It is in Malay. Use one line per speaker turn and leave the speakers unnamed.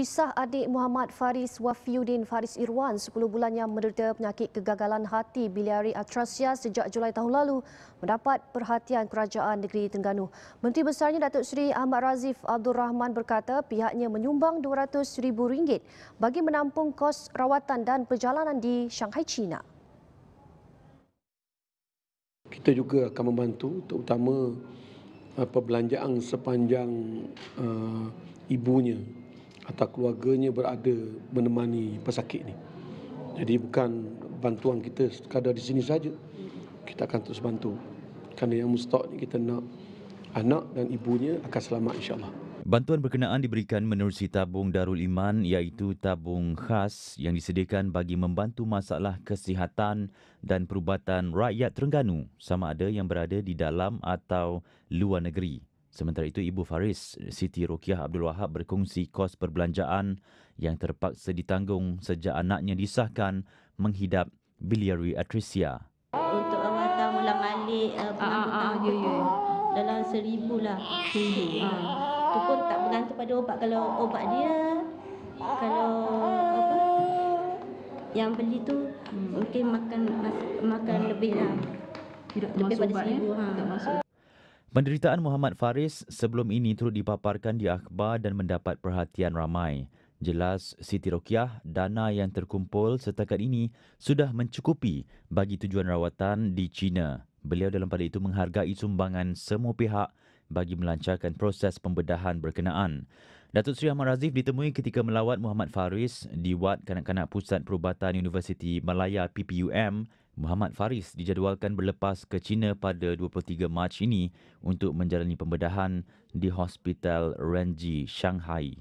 Kisah adik Muhammad Faris Wafiuddin Faris Irwan 10 bulan yang menderita penyakit kegagalan hati biliari atrasia sejak Julai tahun lalu mendapat perhatian kerajaan negeri Terengganu. Menteri Besarnya Datuk Seri Ahmad Razif Abdul Rahman berkata pihaknya menyumbang RM200,000 bagi menampung kos rawatan dan perjalanan di Shanghai, China.
Kita juga akan membantu terutama uh, perbelanjaan sepanjang uh, ibunya atau keluarganya berada menemani pesakit ni. Jadi bukan bantuan kita sekadar di sini saja. Kita akan terus bantu. Kerana yang mustaq ni kita nak anak dan ibunya akan selamat insya-Allah.
Bantuan berkenaan diberikan menerusi tabung Darul Iman iaitu tabung khas yang disediakan bagi membantu masalah kesihatan dan perubatan rakyat Terengganu sama ada yang berada di dalam atau luar negeri. Sementara itu, Ibu Faris, Siti Rukiah Abdul Wahab berkongsi kos perbelanjaan yang terpaksa ditanggung sejak anaknya disahkan menghidap biliary atresia.
Untuk awatan ulang alik uh, dalam seribu lah. Seribu. Ah. pun tak bergantung pada obat. Kalau obat dia, kalau apa, yang beli tu hmm. mungkin makan makan hmm. lebih lah. Tidak masuk ubat, Ya? Ha. Tidak masuk
Penderitaan Muhammad Faris sebelum ini turut dipaparkan di akhbar dan mendapat perhatian ramai. Jelas Siti Rokiah, dana yang terkumpul setakat ini sudah mencukupi bagi tujuan rawatan di China. Beliau dalam pada itu menghargai sumbangan semua pihak bagi melancarkan proses pembedahan berkenaan. Datuk Seri Ahmad Razif ditemui ketika melawat Muhammad Faris di Wad Kanak-Kanak Pusat Perubatan Universiti Malaya PPUM Muhammad Faris dijadualkan berlepas ke China pada 23 Mac ini untuk menjalani pembedahan di Hospital Renji, Shanghai.